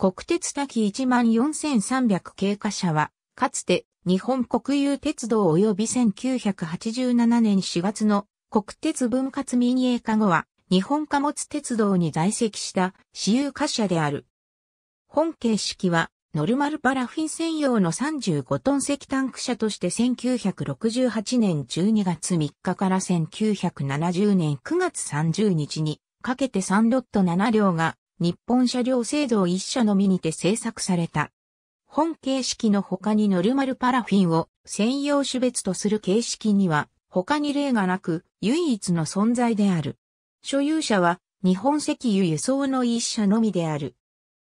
国鉄滝14300経過車は、かつて日本国有鉄道及び1987年4月の国鉄分割民営化後は、日本貨物鉄道に在籍した私有貨車である。本形式は、ノルマルパラフィン専用の35トン石炭区車として1968年12月3日から1970年9月30日にかけて3ロット7両が日本車両製造一社のみにて製作された。本形式の他にノルマルパラフィンを専用種別とする形式には他に例がなく唯一の存在である。所有者は日本石油輸送の一社のみである。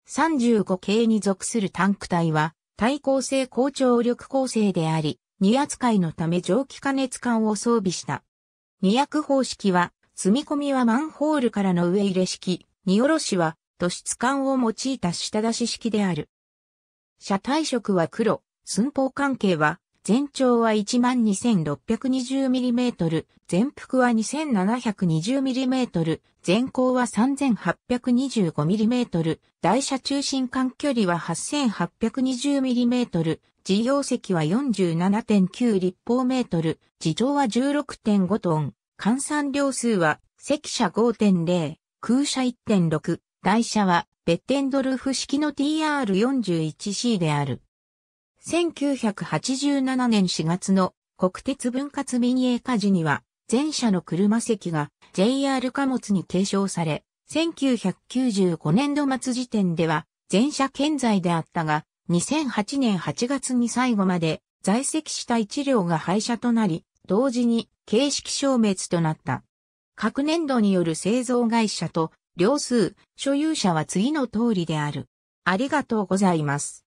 35系に属するタンク体は対抗性高張力構成であり、二扱いのため蒸気加熱管を装備した。二役方式は積み込みはマンホールからの上入れ式、荷下ろしはと質感を用いた下出し式である。車体色は黒、寸法関係は、全長は 12,620mm、全幅は 2,720mm、全高は 3,825mm、台車中心間距離は 8,820mm、事業席は47.9立方メートル、地上は16.5トン、換算量数は、赤車5.0、空車1.6、台車はベッテンドルフ式の TR41C である。1987年4月の国鉄分割民営化時には、全車の車席が JR 貨物に継承され、1995年度末時点では全車健在であったが、2008年8月に最後まで在籍した一両が廃車となり、同時に形式消滅となった。各年度による製造会社と両数、所有者は次の通りである。ありがとうございます。